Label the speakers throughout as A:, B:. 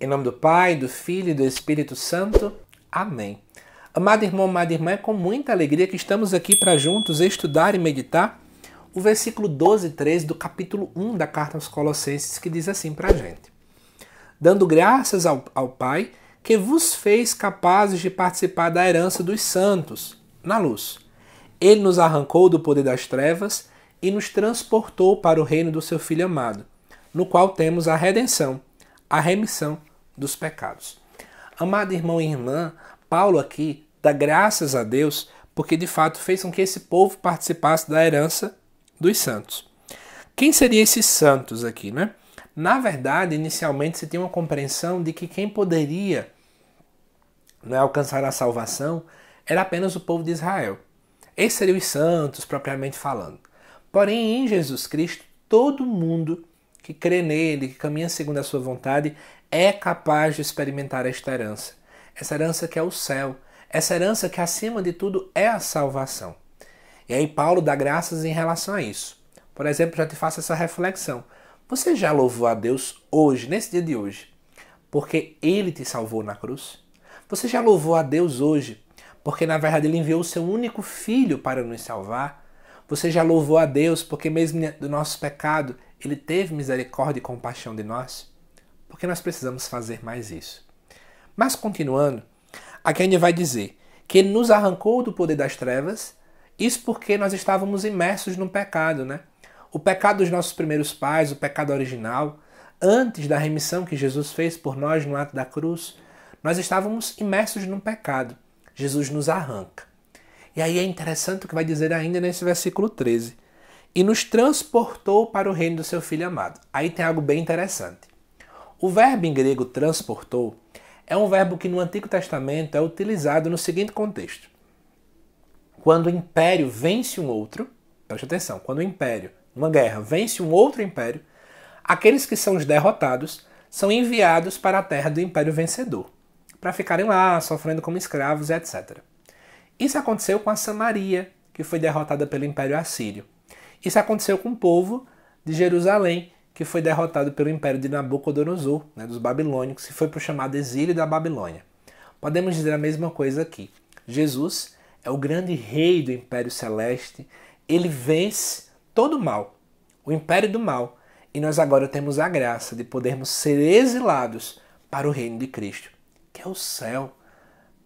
A: Em nome do Pai, do Filho e do Espírito Santo. Amém. Amado irmão, amada irmã, é com muita alegria que estamos aqui para juntos estudar e meditar o versículo 12 e 13 do capítulo 1 da carta aos Colossenses, que diz assim para a gente: Dando graças ao, ao Pai que vos fez capazes de participar da herança dos santos na luz. Ele nos arrancou do poder das trevas e nos transportou para o reino do seu Filho amado, no qual temos a redenção, a remissão dos pecados. Amado irmão e irmã, Paulo aqui dá graças a Deus porque de fato fez com que esse povo participasse da herança dos santos. Quem seriam esses santos aqui, né? Na verdade, inicialmente se tem uma compreensão de que quem poderia né, alcançar a salvação era apenas o povo de Israel. Esses seriam os santos, propriamente falando. Porém, em Jesus Cristo, todo mundo que crê nele, que caminha segundo a sua vontade, é capaz de experimentar esta herança. Essa herança que é o céu, essa herança que acima de tudo é a salvação. E aí Paulo dá graças em relação a isso. Por exemplo, já te faço essa reflexão. Você já louvou a Deus hoje, nesse dia de hoje, porque ele te salvou na cruz? Você já louvou a Deus hoje, porque na verdade ele enviou o seu único filho para nos salvar? Você já louvou a Deus porque, mesmo do nosso pecado, Ele teve misericórdia e compaixão de nós? Porque nós precisamos fazer mais isso. Mas, continuando, aqui ele vai dizer que Ele nos arrancou do poder das trevas, isso porque nós estávamos imersos no pecado, né? O pecado dos nossos primeiros pais, o pecado original, antes da remissão que Jesus fez por nós no ato da cruz, nós estávamos imersos no pecado. Jesus nos arranca. E aí é interessante o que vai dizer ainda nesse versículo 13. E nos transportou para o reino do seu filho amado. Aí tem algo bem interessante. O verbo em grego transportou é um verbo que no Antigo Testamento é utilizado no seguinte contexto. Quando o império vence um outro, preste atenção, quando o império, numa guerra, vence um outro império, aqueles que são os derrotados são enviados para a terra do império vencedor, para ficarem lá, sofrendo como escravos, etc. Isso aconteceu com a Samaria, que foi derrotada pelo Império Assírio. Isso aconteceu com o povo de Jerusalém, que foi derrotado pelo Império de Nabucodonosor, né, dos babilônicos, e foi para o chamado exílio da Babilônia. Podemos dizer a mesma coisa aqui. Jesus é o grande rei do Império Celeste, ele vence todo o mal, o império do mal, e nós agora temos a graça de podermos ser exilados para o reino de Cristo, que é o céu.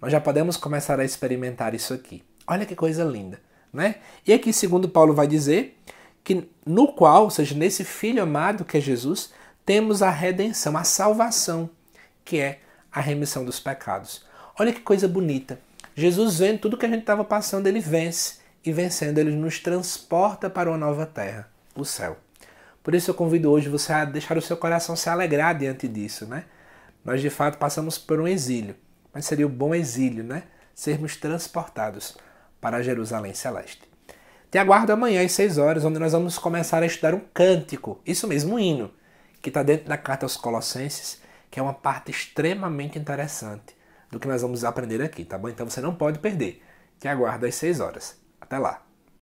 A: Nós já podemos começar a experimentar isso aqui. Olha que coisa linda, né? E aqui, segundo Paulo vai dizer, que no qual, ou seja, nesse filho amado que é Jesus, temos a redenção, a salvação, que é a remissão dos pecados. Olha que coisa bonita. Jesus vendo tudo que a gente estava passando, ele vence. E vencendo, ele nos transporta para uma nova terra, o céu. Por isso eu convido hoje você a deixar o seu coração se alegrar diante disso, né? Nós de fato passamos por um exílio mas seria o bom exílio, né? Sermos transportados para Jerusalém Celeste. Te aguardo amanhã às 6 horas, onde nós vamos começar a estudar um cântico, isso mesmo, um hino, que está dentro da carta aos Colossenses, que é uma parte extremamente interessante do que nós vamos aprender aqui, tá bom? Então você não pode perder. Te aguardo às 6 horas. Até lá!